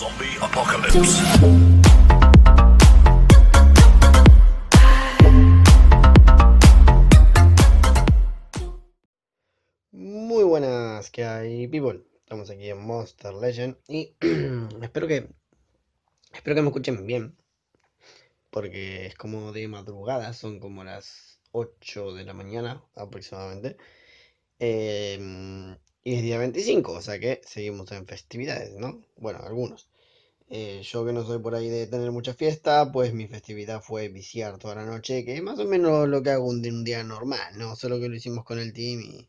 Zombie Apocalypse. Muy buenas, que hay, people? Estamos aquí en Monster Legend y espero que espero que me escuchen bien. Porque es como de madrugada, son como las 8 de la mañana aproximadamente. Em, y es día 25, o sea que seguimos en festividades, ¿no? Bueno, algunos. Eh, yo que no soy por ahí de tener mucha fiesta, pues mi festividad fue viciar toda la noche, que es más o menos lo que hago en un día normal, ¿no? Solo que lo hicimos con el team y,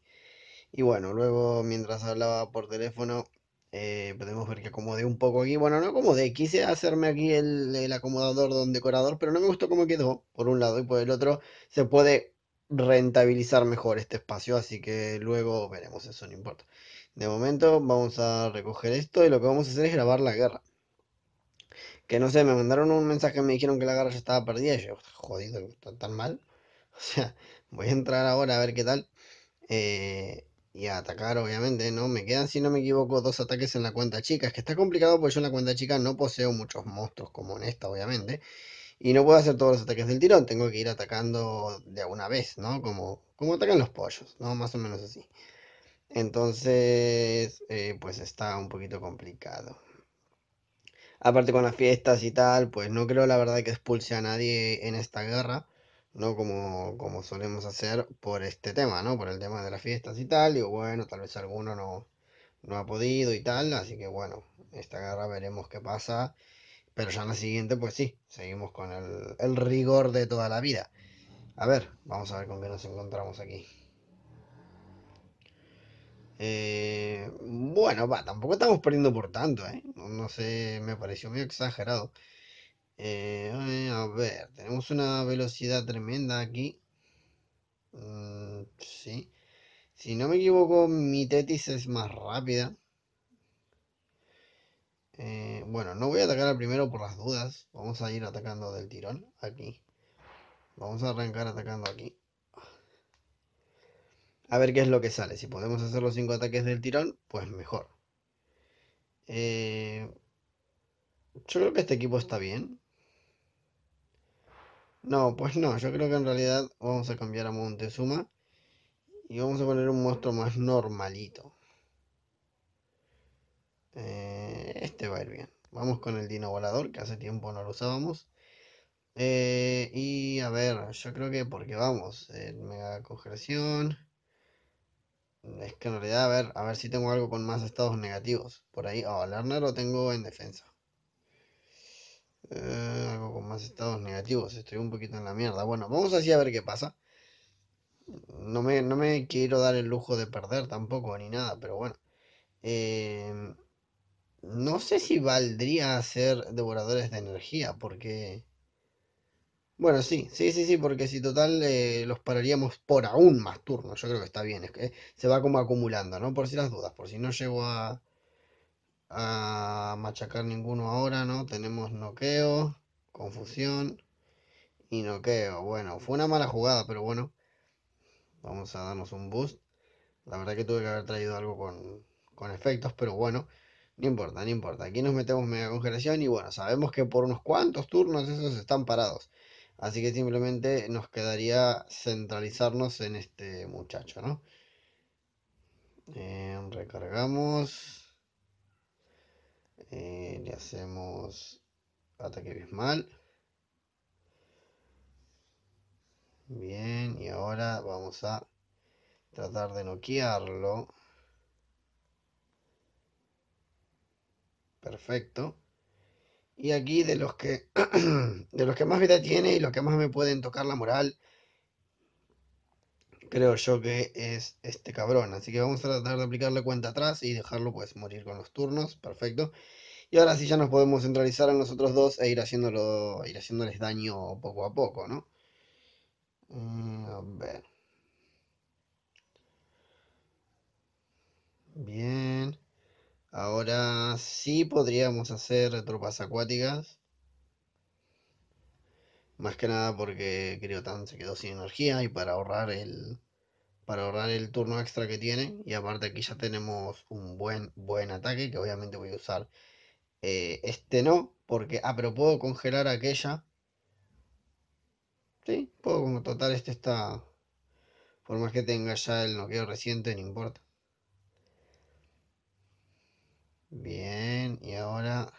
y bueno, luego mientras hablaba por teléfono, eh, podemos ver que acomodé un poco aquí. Bueno, no acomodé, quise hacerme aquí el, el acomodador don decorador, pero no me gustó cómo quedó, por un lado, y por el otro se puede rentabilizar mejor este espacio, así que luego veremos, eso no importa. De momento vamos a recoger esto y lo que vamos a hacer es grabar la guerra que no sé, me mandaron un mensaje, me dijeron que la garra ya estaba perdida. Y yo, jodido, tan mal. O sea, voy a entrar ahora a ver qué tal. Eh, y a atacar, obviamente, ¿no? Me quedan, si no me equivoco, dos ataques en la cuenta chica. Es que está complicado porque yo en la cuenta chica no poseo muchos monstruos como en esta, obviamente. Y no puedo hacer todos los ataques del tirón. Tengo que ir atacando de alguna vez, ¿no? Como, como atacan los pollos, ¿no? Más o menos así. Entonces, eh, pues está un poquito complicado. Aparte con las fiestas y tal, pues no creo la verdad que expulse a nadie en esta guerra, ¿no? Como, como solemos hacer por este tema, ¿no? Por el tema de las fiestas y tal. Y bueno, tal vez alguno no, no ha podido y tal, así que bueno, esta guerra veremos qué pasa. Pero ya en la siguiente, pues sí, seguimos con el, el rigor de toda la vida. A ver, vamos a ver con qué nos encontramos aquí. Eh, bueno, va, tampoco estamos perdiendo por tanto, ¿eh? No, sé, me pareció medio exagerado. Eh, eh, a ver, tenemos una velocidad tremenda aquí. Mm, sí. Si no me equivoco, mi Tetis es más rápida. bueno, no voy a atacar al primero por las dudas. Vamos a ir atacando del tirón aquí. Vamos a arrancar atacando aquí a ver qué es lo que sale. Si podemos hacer los 5 ataques del tirón, pues mejor. Eh, yo creo que este equipo está bien. No, pues no, yo creo que en realidad vamos a cambiar a Montezuma y vamos a poner un monstruo más normalito. Eh, este va a ir bien. Vamos con el Dino Volador, que hace tiempo no lo usábamos. Eh, y a ver, yo creo que porque vamos, el Mega Congresión... Es que en realidad, a ver, a ver si tengo algo con más estados negativos. Por ahí, oh, Lerner lo tengo en defensa. Eh, algo con más estados negativos. Estoy un poquito en la mierda. Bueno, vamos así a ver qué pasa. No me, no me quiero dar el lujo de perder tampoco ni nada, pero bueno. Em, no sé si valdría hacer devoradores de energía, porque bueno, sí, sí, sí, sí, porque si total eh, los pararíamos por aún más turnos, yo creo que está bien, es que eh, se va como acumulando, ¿no? Por si las dudas, por si no llego a, machacar ninguno ahora, ¿no? Tenemos noqueo, confusión y noqueo. Bueno, fue una mala jugada, pero bueno, vamos a darnos un boost. La verdad que tuve que haber traído algo con, con efectos, pero bueno, no importa, no importa. Aquí nos metemos mega congelación y bueno, sabemos que por unos cuantos turnos esos están parados. Así que simplemente nos quedaría centralizarnos en este muchacho, ¿no? Eh, recargamos. Eh, le hacemos ataque bismal. Bien, y ahora vamos a tratar de noquearlo. Perfecto. Y aquí de los que de los que más vida tiene y los que más me pueden tocar la moral, creo yo que es este cabrón. Así que vamos a tratar de aplicarle cuenta atrás y dejarlo pues morir con los turnos. Perfecto. Y ahora sí ya nos podemos centralizar a nosotros dos e ir haciéndolo. ir haciéndoles daño poco a poco, ¿no? Mm, a ver. Bien. Ahora sí podríamos hacer tropas acuáticas. Más que nada porque Criotan se quedó sin energía y para ahorrar el para ahorrar el turno extra que tiene. Y aparte aquí ya tenemos un buen, buen ataque que obviamente voy a usar. Eh, este no, porque... Ah, pero puedo congelar aquella. Sí, puedo como total, este está... Por más que tenga ya el noqueo reciente, no importa. Bien, y ahora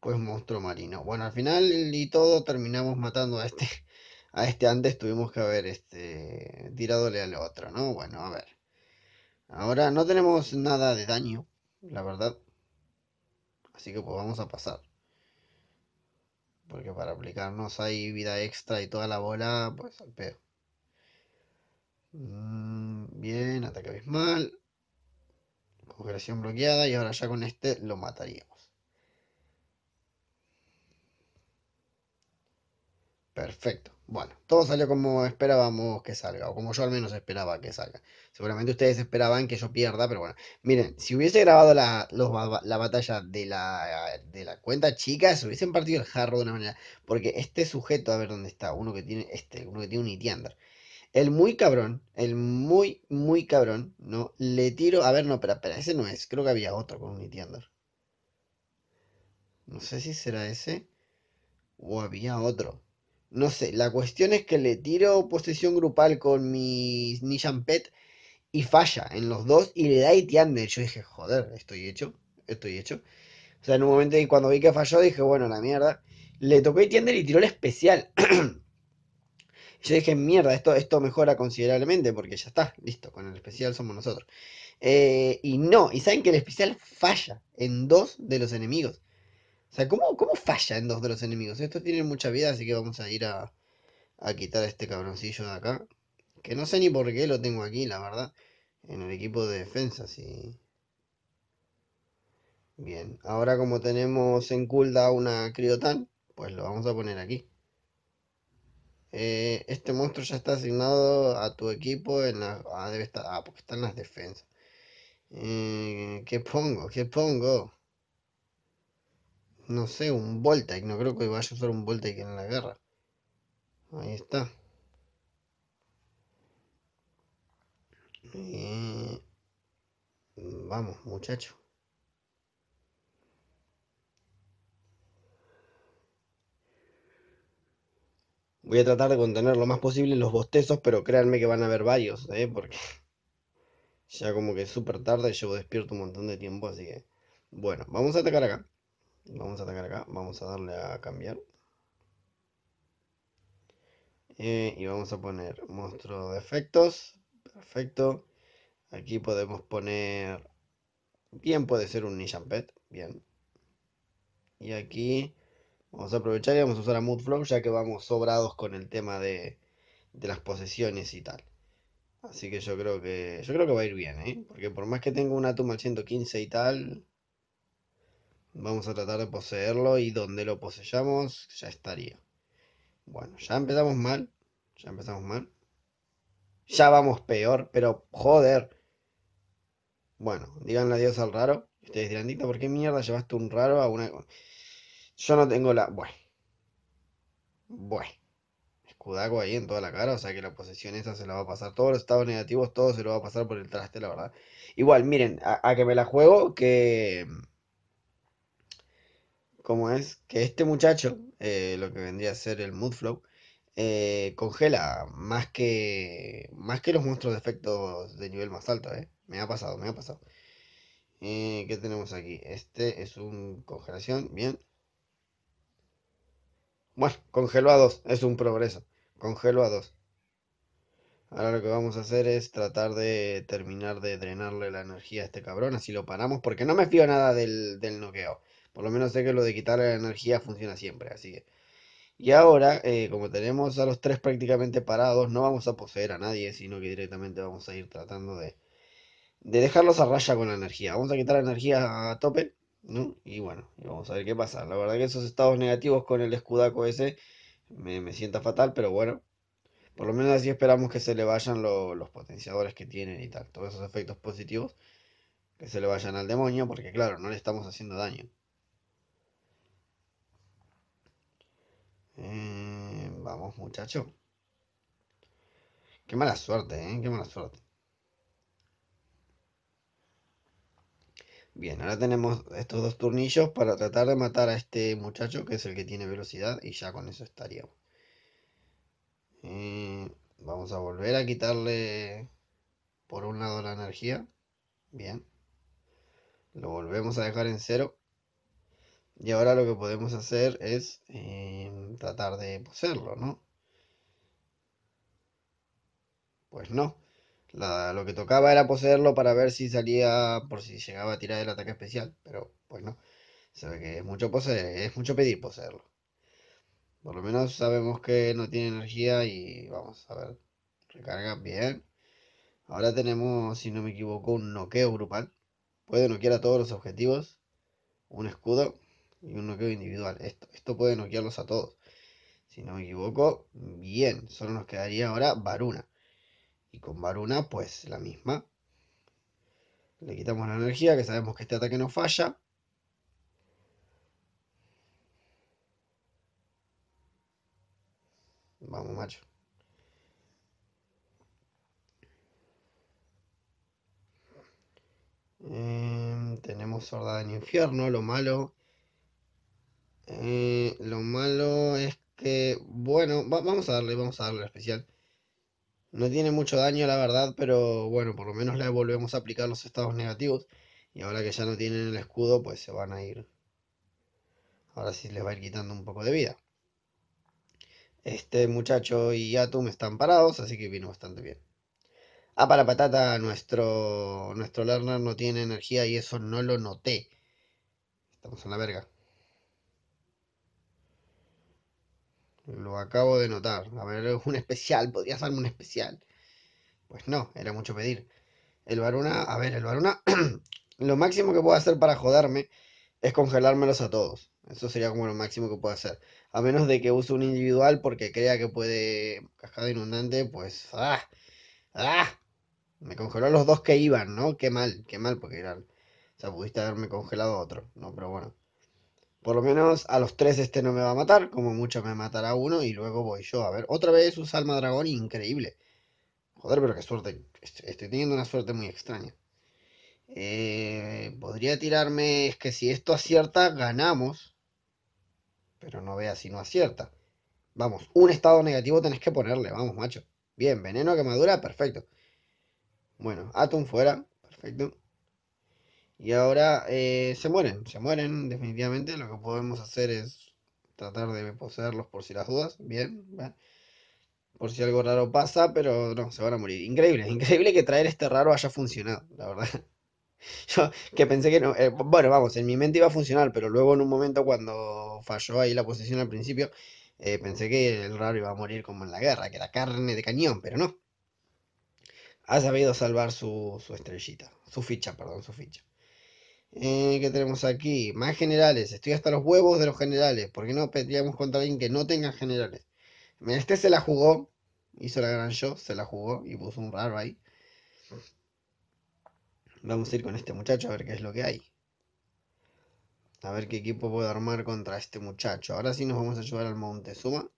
pues monstruo marino. Bueno, al final y todo terminamos matando a este. A este antes tuvimos que haber este, tiradole al otro, ¿no? Bueno, a ver. Ahora no tenemos nada de daño, la verdad. Así que pues vamos a pasar. Porque para aplicarnos Hay vida extra y toda la bola, pues al pedo. Mm, bien, ataque abismal. Operación bloqueada y ahora ya con este lo mataríamos. Perfecto. Bueno, todo salió como esperábamos que salga, o como yo al menos esperaba que salga. Seguramente ustedes esperaban que yo pierda, pero bueno. Miren, si hubiese grabado la, la batalla de la, de la cuenta chica, se hubiesen partido el jarro de una manera. Porque este sujeto, a ver dónde está, uno que tiene, este, uno que tiene un Itiander. El muy cabrón, el muy, muy cabrón, ¿no? Le tiro. A ver, no, espera, espera, ese no es. Creo que había otro con un tienda No sé si será ese. O había otro. No sé, la cuestión es que le tiro posesión grupal con mi Nishan Pet y falla en los dos y le da Itiander. Yo dije, joder, estoy hecho, estoy hecho. O sea, en un momento y cuando vi que falló dije, bueno, la mierda. Le tocó Itiander y tiró el especial. Yo dije, mierda, esto, esto mejora considerablemente porque ya está, listo, con el especial somos nosotros. Eh, y no, y saben que el especial falla en dos de los enemigos. O sea, ¿cómo, cómo falla en dos de los enemigos? Estos tienen mucha vida, así que vamos a ir a, a quitar este cabroncillo de acá. Que no sé ni por qué lo tengo aquí, la verdad. En el equipo de defensa, sí. Bien, ahora como tenemos en culda una Criotan, pues lo vamos a poner aquí. Eh, este monstruo ya está asignado a tu equipo en la, ah, debe estar, ah, porque está en las defensas. Eh, ¿Qué pongo? ¿Qué pongo? No sé, un Voltaic. No creo que vaya a usar un Voltaic en la guerra. Ahí está. Eh, vamos, muchachos Voy a tratar de contener lo más posible los bostezos, pero créanme que van a haber varios, ¿eh? porque ya como que es súper tarde, llevo despierto un montón de tiempo, así que... Bueno, vamos a atacar acá. Vamos a atacar acá, vamos a darle a cambiar. Eh, y vamos a poner monstruo de efectos. Perfecto. Aquí podemos poner... Bien, puede ser un Nishan Pet. Bien. Y aquí Vamos a aprovechar y vamos a usar a Moodflow ya que vamos sobrados con el tema de, las posesiones y tal. Así que yo creo que yo creo que va a ir bien, ¿eh? Porque por más que tenga un Atum al 115 y tal, vamos a tratar de poseerlo y donde lo poseyamos ya estaría. Bueno, ya empezamos mal, ya empezamos mal. Ya vamos peor, pero joder. Bueno, díganle adiós al raro. Ustedes dirán, Dicta, ¿por qué mierda llevaste un raro a una... Yo no tengo la. Bueno. Bueno. Escudaco ahí en toda la cara. O sea que la posesión esa se la va a pasar. Todos los estados negativos, todo se lo va a pasar por el traste, la verdad. Igual, miren, a, que me la juego, que. Como es que este muchacho, eh, lo que vendría a ser el Mood Flow, eh, congela más que, más que los monstruos de efectos de nivel más alto. Eh. Me ha pasado, me ha pasado. ¿Qué tenemos aquí? Este es un congelación, bien. Bueno, congeló a dos, es un progreso. congelo a dos. Ahora lo que vamos a hacer es tratar de terminar de drenarle la energía a este cabrón, así lo paramos, porque no me fío nada del, noqueo. Por lo menos sé que lo de quitarle la energía funciona siempre, así que... Y ahora, eh, como tenemos a los tres prácticamente parados, no vamos a poseer a nadie, sino que directamente vamos a ir tratando de, de dejarlos a raya con la energía. Vamos a quitar la energía a tope ¿no? Y bueno, vamos a ver qué pasa. La verdad que esos estados negativos con el escudaco ese me, sienta fatal, pero bueno. Por lo menos así esperamos que se le vayan los potenciadores que tienen y tal. Todos esos efectos positivos que se le vayan al demonio, porque claro, no le estamos haciendo daño. Eh, vamos, muchacho. Qué mala suerte, ¿eh? Qué mala suerte. Bien, ahora tenemos estos dos tornillos para tratar de matar a este muchacho que es el que tiene velocidad y ya con eso estaríamos. Eh, vamos a volver a quitarle por un lado la energía. Bien. Lo volvemos a dejar en cero. Y ahora lo que podemos hacer es eh, tratar de poseerlo, ¿no? Pues no lo que tocaba era poseerlo para ver si salía, por si llegaba a tirar el ataque especial, pero pues no. Se ve que es mucho, poseer, es mucho pedir poseerlo. Por lo menos sabemos que no tiene energía y vamos a ver. Recarga bien. Ahora tenemos, si no me equivoco, un noqueo grupal. Puede noquear a todos los objetivos. Un escudo y un noqueo individual. Esto, esto puede noquearlos a todos. Si no me equivoco, bien. Solo nos quedaría ahora Varuna. Y con Varuna, pues la misma. Le quitamos la energía, que sabemos que este ataque no falla. Vamos, macho. Em, tenemos Sorda en Infierno, lo malo. Eh, lo malo es que, bueno, vamos a darle, vamos a darle especial. No tiene mucho daño, la verdad, pero bueno, por lo menos le volvemos a aplicar los estados negativos. Y ahora que ya no tienen el escudo, pues se van a ir. Ahora sí les va a ir quitando un poco de vida. Este muchacho y Atum están parados, así que vino bastante bien. Ah, para patata, nuestro, nuestro Lerner no tiene energía y eso no lo noté. Estamos en la verga. Lo acabo de notar. A ver, es un especial, podría hacerme un especial. Pues no, era mucho pedir. El Varuna, a ver, el Varuna, lo máximo que puedo hacer para joderme es congelármelos a todos. Eso sería como lo máximo que puedo hacer. A menos de que use un individual porque crea que puede cascada inundante, pues ¡ah! ¡ah! Me congeló a los dos que iban, ¿no? Qué mal, qué mal porque eran... O sea, pudiste haberme congelado otro, ¿no? Pero bueno. Por lo menos a los tres este no me va a matar, como mucho me matará uno y luego voy yo. A ver, otra vez un Salma Dragón increíble. Joder, pero qué suerte. Estoy teniendo una suerte muy extraña. Eh, podría tirarme, es que si esto acierta, ganamos. Pero no vea si no acierta. Vamos, un estado negativo tenés que ponerle, vamos, macho. Bien, veneno, quemadura, perfecto. Bueno, atún fuera, perfecto. Y ahora eh, se mueren, se mueren definitivamente. Lo que podemos hacer es tratar de poseerlos por si las dudas. Bien, Por si algo raro pasa, pero no, se van a morir. Increíble, increíble que traer este raro haya funcionado, la verdad. Yo que pensé que no. Eh, bueno, vamos, en mi mente iba a funcionar, pero luego en un momento cuando falló ahí la posición al principio, eh, pensé que el raro iba a morir como en la guerra, que era carne de cañón, pero no. Ha sabido salvar su estrellita, su ficha, perdón, su ficha. Eh, ¿Qué tenemos aquí? Más generales. Estoy hasta los huevos de los generales. ¿Por qué no pedíamos contra alguien que no tenga generales? Este se la jugó. Hizo la gran show, se la jugó y puso un raro ahí. Vamos a ir con este muchacho a ver qué es lo que hay. A ver qué equipo puedo armar contra este muchacho. Ahora sí nos vamos a llevar al Montezuma.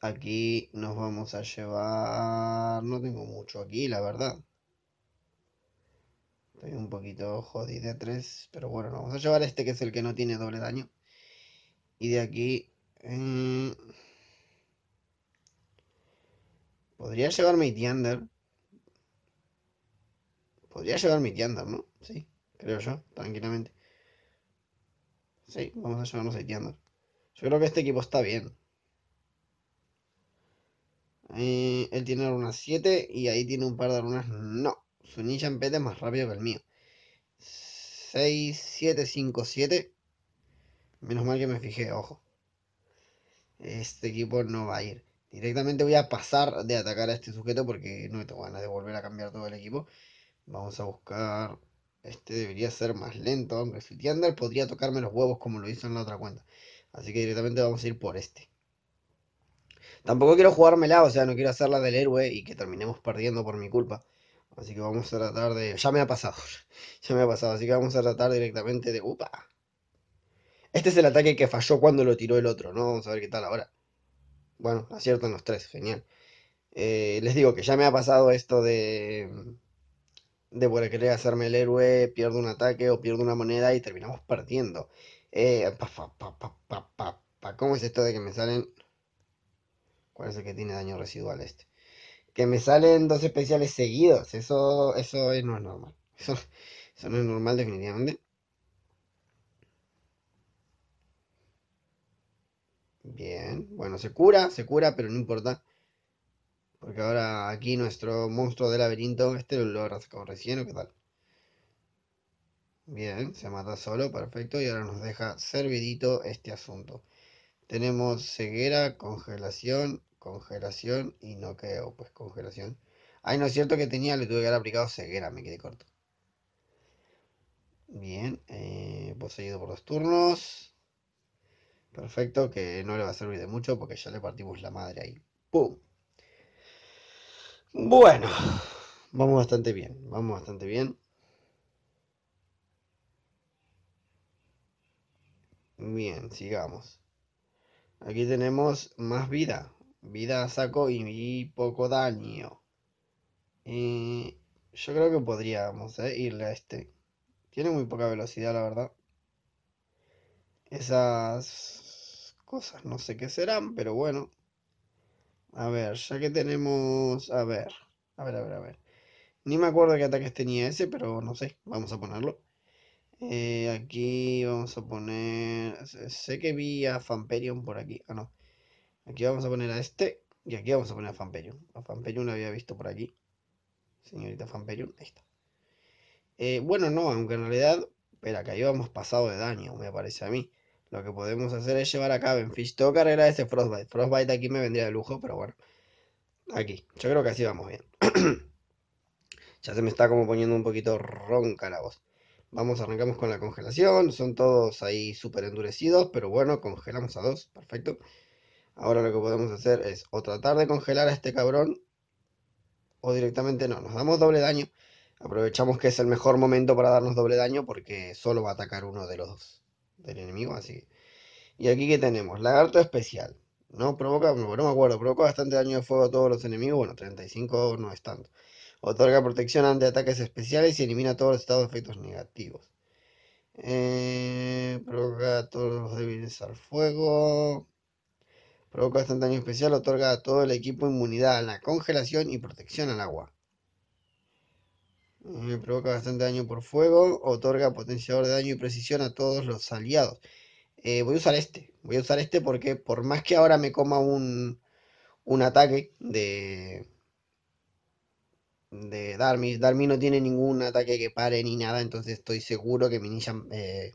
Aquí nos vamos a llevar... No tengo mucho aquí, la verdad. Estoy un poquito jodido de 3, pero bueno, vamos a llevar este que es el que no tiene doble daño. Y de aquí... Mm, podría llevar mi Tiander. Podría llevar mi Tiander, ¿no? Sí, creo yo, tranquilamente. Sí, vamos a llevarnos a Tiander. Yo creo que este equipo está bien. Eh, él tiene runas 7 y ahí tiene un par de runas no. Su ninja en es más rápido que el mío. 7 Menos mal que me fijé, ojo. Este equipo no va a ir. Directamente voy a pasar de atacar a este sujeto porque no tengo ganas de volver a cambiar todo el equipo. Vamos a buscar... Este debería ser más lento, Su Tiander podría tocarme los huevos como lo hizo en la otra cuenta. Así que directamente vamos a ir por este. Tampoco quiero jugármela, o sea, no quiero hacerla del héroe y que terminemos perdiendo por mi culpa. Así que vamos a tratar de... Ya me ha pasado. Ya me ha pasado. Así que vamos a tratar directamente de... ¡Upa! Este es el ataque que falló cuando lo tiró el otro, ¿no? Vamos a ver qué tal ahora. Bueno, aciertan los tres. Genial. Eh, les digo que ya me ha pasado esto de... De por querer hacerme el héroe, pierdo un ataque o pierdo una moneda y terminamos perdiendo. Eh, ¿Cómo es esto de que me salen...? ¿Cuál es el que tiene daño residual este? que me salen dos especiales seguidos. Eso, eso no es normal. Eso, no es normal definitivamente. Bien, bueno, se cura, se cura, pero no importa. Porque ahora aquí nuestro monstruo del laberinto, este lo logra como recién, ¿o qué tal? Bien, se mata solo, perfecto. Y ahora nos deja servidito este asunto. Tenemos ceguera, congelación, Congelación y no creo pues congelación. Ay, no es cierto que tenía, le tuve que haber aplicado ceguera, me quedé corto. Bien, eh, poseído por los turnos. Perfecto, que no le va a servir de mucho porque ya le partimos la madre ahí. ¡Pum! Bueno, vamos bastante bien, vamos bastante bien. Bien, sigamos. Aquí tenemos más vida vida saco y, poco daño. yo creo que podríamos eh, irle a este. Tiene muy poca velocidad, la verdad. Esas cosas no sé qué serán, pero bueno. A ver, ya que tenemos... A ver, a ver, a ver, a ver. Ni me acuerdo qué ataques tenía ese, pero no sé. Vamos a ponerlo. Eh, aquí vamos a poner... Sé que vi a Famperion por aquí. Ah, no. Aquí vamos a poner a este. Y aquí vamos a poner a Fanpeyun. A Fanpeyun la había visto por aquí. Señorita Fanpeyun, ahí está. Eh, bueno, no, aunque en realidad, espera, que ahí hemos pasado de daño, me parece a mí. Lo que podemos hacer es llevar a cabo en Fish Tocar ese Frostbite. Frostbite aquí me vendría de lujo, pero bueno. Aquí, yo creo que así vamos bien. ya se me está como poniendo un poquito ronca la voz. Vamos, arrancamos con la congelación. Son todos ahí súper endurecidos, pero bueno, congelamos a dos. Perfecto. Ahora lo que podemos hacer es o tratar de congelar a este cabrón o directamente no, nos damos doble daño. Aprovechamos que es el mejor momento para darnos doble daño porque solo va a atacar uno de los dos del enemigo, así. Y aquí que tenemos, lagarto especial. No provoca, bueno no me acuerdo, provoca bastante daño de fuego a todos los enemigos, bueno, 35 no es tanto. Otorga protección ante ataques especiales y elimina todos los estados de efectos negativos. Eh, provoca todos los débiles al fuego provoca bastante daño especial, otorga a todo el equipo inmunidad a la congelación y protección al agua. Me eh, provoca bastante daño por fuego, otorga potenciador de daño y precisión a todos los aliados. Eh, voy a usar este, voy a usar este porque por más que ahora me coma un, ataque de, de Darmis, Darmi no tiene ningún ataque que pare ni nada, entonces estoy seguro que mi eh,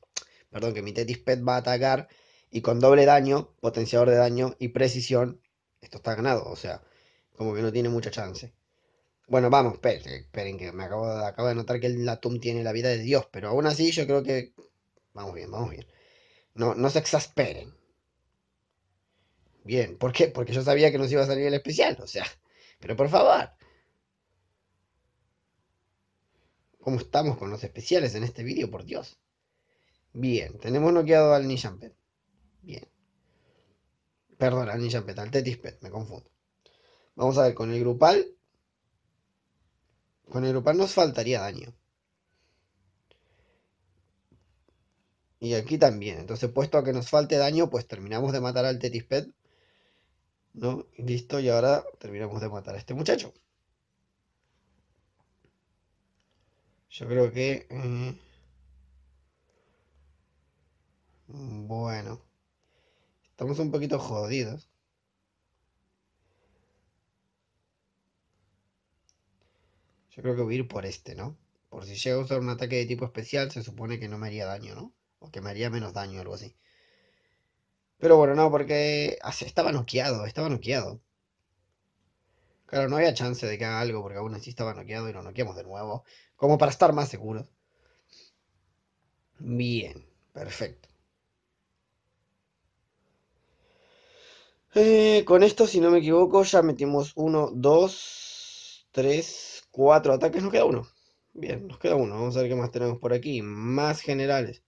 perdón, que mi Tetis Pet va a atacar y con doble daño, potenciador de daño y precisión, esto está ganado. O sea, como que no tiene mucha chance. Bueno, vamos, esperen, esperen que me acabo, de notar que el Latum tiene la vida de Dios, pero aún así yo creo que... Vamos bien, vamos bien. No, no se exasperen. Bien, ¿por qué? Porque yo sabía que nos iba a salir el especial, o sea, pero por favor. ¿Cómo estamos con los especiales en este vídeo, por Dios? Bien, tenemos noqueado al Nishampen. Bien. Perdón, Anilla Petal, Tetis Pet, me confundo. Vamos a ver, con el grupal. Con el grupal nos faltaría daño. Y aquí también. Entonces, puesto a que nos falte daño, pues terminamos de matar al Tetis Pet. ¿No? listo, y ahora terminamos de matar a este muchacho. Yo creo que... Eh, bueno. Estamos un poquito jodidos. Yo creo que voy a ir por este, ¿no? Por si llega a usar un ataque de tipo especial, se supone que no me haría daño, ¿no? O que me haría menos daño, algo así. Pero bueno, no, porque estaba noqueado, estaba noqueado. Claro, no había chance de que haga algo porque aún así estaba noqueado y lo noqueamos de nuevo. Como para estar más seguros. Bien, perfecto. Eh, con esto, si no me equivoco, ya metimos 1, 2, 3, cuatro ataques. Nos queda uno. Bien, nos queda uno. Vamos a ver qué más tenemos por aquí. Más generales.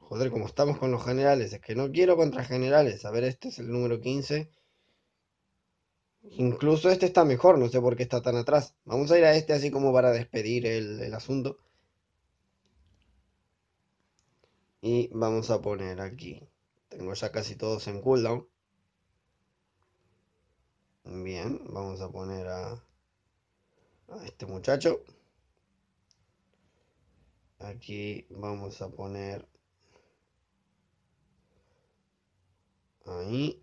Joder, como estamos con los generales. Es que no quiero contra generales. A ver, este es el número 15. Incluso este está mejor. No sé por qué está tan atrás. Vamos a ir a este así como para despedir el asunto. Y vamos a poner aquí. Tengo ya casi todos en cooldown. Bien, vamos a poner a, este muchacho. Aquí vamos a poner ahí.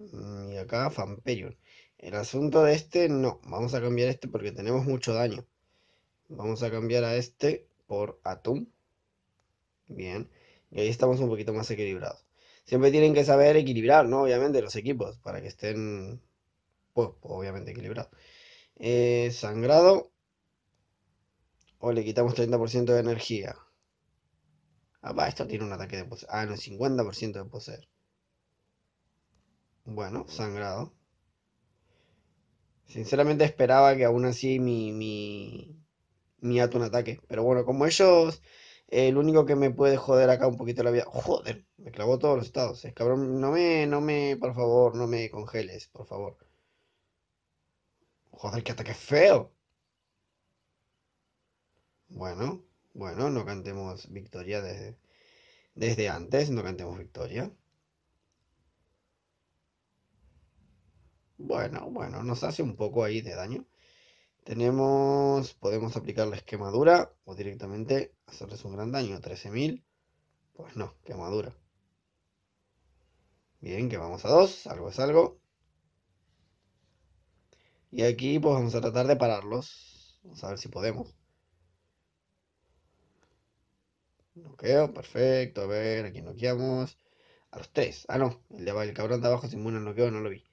Y acá Famperion. El asunto de este no. Vamos a cambiar este porque tenemos mucho daño. Vamos a cambiar a este por atún. Bien. Y ahí estamos un poquito más equilibrados. Siempre tienen que saber equilibrar, ¿no? Obviamente, los equipos para que estén, pues, obviamente equilibrados. Eh, sangrado. O le quitamos 30% de energía. Ah, va, esto tiene un ataque de poseer. Ah, no, 50% de poseer. Bueno, sangrado. Sinceramente esperaba que aún así mi, mi, ni un ataque. Pero bueno, como ellos, el único que me puede joder acá un poquito la vida. Joder, me clavó todos los estados. Es cabrón, no me, no me, por favor, no me congeles, por favor. Joder, qué ataque feo. Bueno, bueno, no cantemos victoria desde, desde antes, no cantemos victoria. Bueno, bueno, nos hace un poco ahí de daño. Tenemos, podemos aplicar la esquemadura o directamente hacerles un gran daño. 13.000, pues no, quemadura. Bien, que vamos a dos algo es algo. Y aquí pues vamos a tratar de pararlos. Vamos a ver si podemos. Noqueo, perfecto. A ver, aquí noqueamos. A los tres. Ah, no. El, de, el cabrón de abajo sin inmune no noqueo, no lo vi.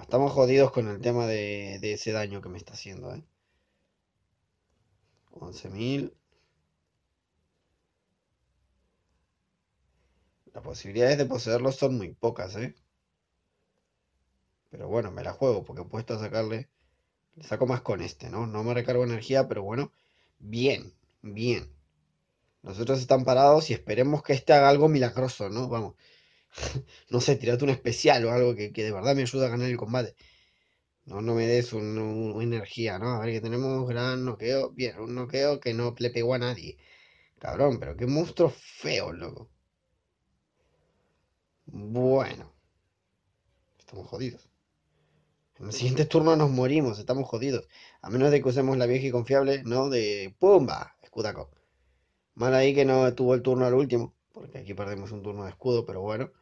estamos jodidos con el tema de, ese daño que me está haciendo, ¿eh? 11.000. Las posibilidades de poseerlo son muy pocas, ¿eh? Pero bueno, me la juego porque he puesto a sacarle... Le saco más con este, ¿no? No me recargo energía, pero bueno. Bien, bien. Nosotros están parados y esperemos que este haga algo milagroso, ¿no? Vamos. no sé, tirate un especial o algo que, de verdad me ayuda a ganar el combate. No, no me des una energía, ¿no? A ver, que tenemos gran noqueo. Bien, un noqueo que no le pegó a nadie. Cabrón, pero qué monstruo feo, loco. Bueno. Estamos jodidos. En el siguiente turno nos morimos, estamos jodidos. A menos de que usemos la vieja y confiable, ¿no? De ¡Pumba! Escudaco. Mal ahí que no tuvo el turno al último. Porque aquí perdemos un turno de escudo, pero bueno.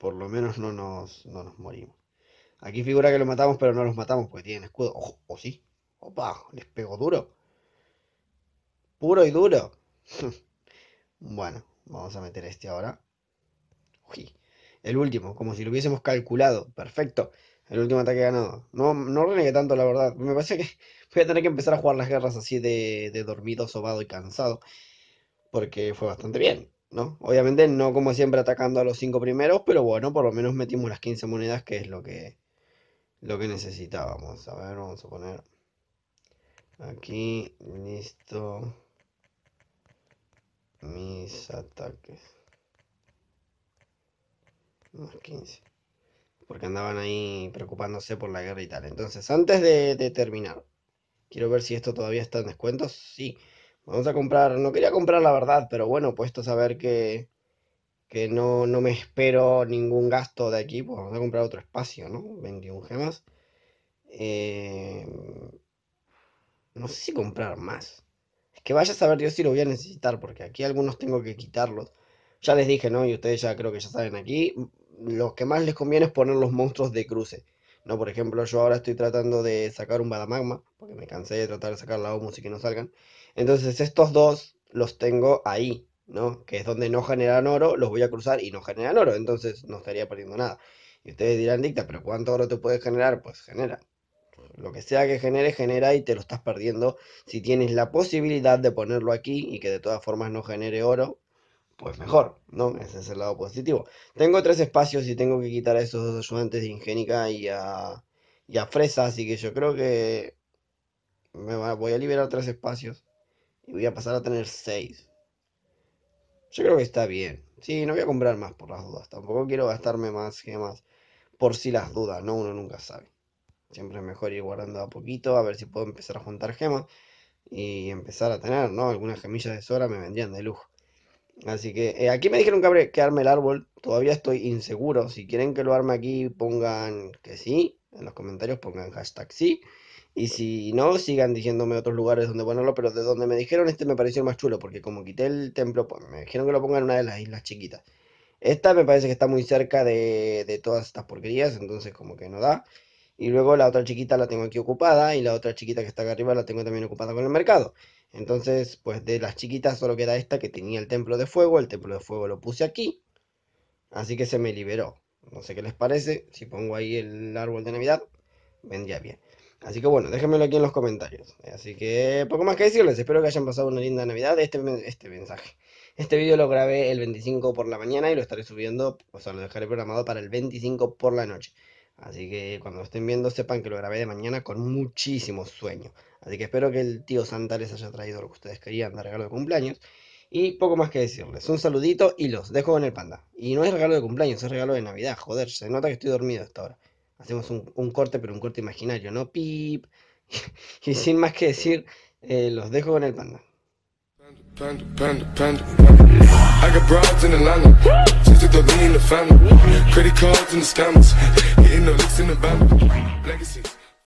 por lo menos no nos, no nos morimos. Aquí figura que lo matamos, pero no los matamos porque tienen escudo. o sí. Opa, les pegó duro. Puro y duro. bueno, vamos a meter este ahora. Uy, el último, como si lo hubiésemos calculado. Perfecto. El último ataque ganado. No, no renegué tanto, la verdad. Me parece que voy a tener que empezar a jugar las guerras así de, de dormido, sobado y cansado. Porque fue bastante bien. ¿no? Obviamente no como siempre atacando a los cinco primeros, pero bueno, por lo menos metimos las 15 monedas, que es lo que, lo que necesitábamos. A ver, vamos a poner aquí, listo, mis ataques. Más 15. Porque andaban ahí preocupándose por la guerra y tal. Entonces, antes de, terminar, quiero ver si esto todavía está en descuento. Sí. Vamos a comprar, no quería comprar la verdad, pero bueno, puesto a saber que, que no, no me espero ningún gasto de aquí, pues vamos a comprar otro espacio, ¿no? 21 gemas. Eh, no sé si comprar más. Es que vaya a saber yo si lo voy a necesitar, porque aquí algunos tengo que quitarlos. Ya les dije, ¿no? Y ustedes ya creo que ya saben aquí. Lo que más les conviene es poner los monstruos de cruce. ¿No? Por ejemplo, yo ahora estoy tratando de sacar un Badamagma, porque me cansé de tratar de sacar la Omus y que no salgan. Entonces estos dos los tengo ahí, ¿no? Que es donde no generan oro, los voy a cruzar y no generan oro, entonces no estaría perdiendo nada. Y ustedes dirán, dicta, pero ¿cuánto oro te puedes generar? Pues genera. Lo que sea que genere, genera y te lo estás perdiendo. Si tienes la posibilidad de ponerlo aquí y que de todas formas no genere oro, pues mejor, ¿no? Ese es el lado positivo. Tengo tres espacios y tengo que quitar a esos dos ayudantes de Ingénica y a, y a Fresa, así que yo creo que me voy a liberar tres espacios y voy a pasar a tener 6. Yo creo que está bien. Sí, no voy a comprar más por las dudas. Tampoco quiero gastarme más gemas por si las dudas, ¿no? Uno nunca sabe. Siempre es mejor ir guardando a poquito, a ver si puedo empezar a juntar gemas y empezar a tener, ¿no? Algunas gemillas de Sora me vendrían de lujo. Así que eh, aquí me dijeron que, que arme el árbol. Todavía estoy inseguro. Si quieren que lo arme aquí, pongan que sí. En los comentarios pongan hashtag sí. Y si no, sigan diciéndome otros lugares donde ponerlo, pero de donde me dijeron este me pareció más chulo, porque como quité el templo, pues me dijeron que lo ponga en una de las islas chiquitas. Esta me parece que está muy cerca de, de todas estas porquerías, entonces como que no da. Y luego la otra chiquita la tengo aquí ocupada y la otra chiquita que está acá arriba la tengo también ocupada con el mercado. Entonces, pues de las chiquitas solo queda esta que tenía el templo de fuego, el templo de fuego lo puse aquí. Así que se me liberó. No sé qué les parece, si pongo ahí el árbol de Navidad, vendría bien. Así que bueno, déjenmelo aquí en los comentarios. Así que poco más que decirles, espero que hayan pasado una linda Navidad. Este, este mensaje. Este video lo grabé el 25 por la mañana y lo estaré subiendo, o sea, lo dejaré programado para el 25 por la noche. Así que cuando lo estén viendo sepan que lo grabé de mañana con muchísimo sueño. Así que espero que el tío Santa les haya traído lo que ustedes querían de regalo de cumpleaños. Y poco más que decirles. Un saludito y los dejo con el panda. Y no es regalo de cumpleaños, es regalo de Navidad. Joder, se nota que estoy dormido hasta ahora hacemos un, corte, pero un corte imaginario, ¿no? Pip. Y, sin más que decir, eh, los dejo con el panda.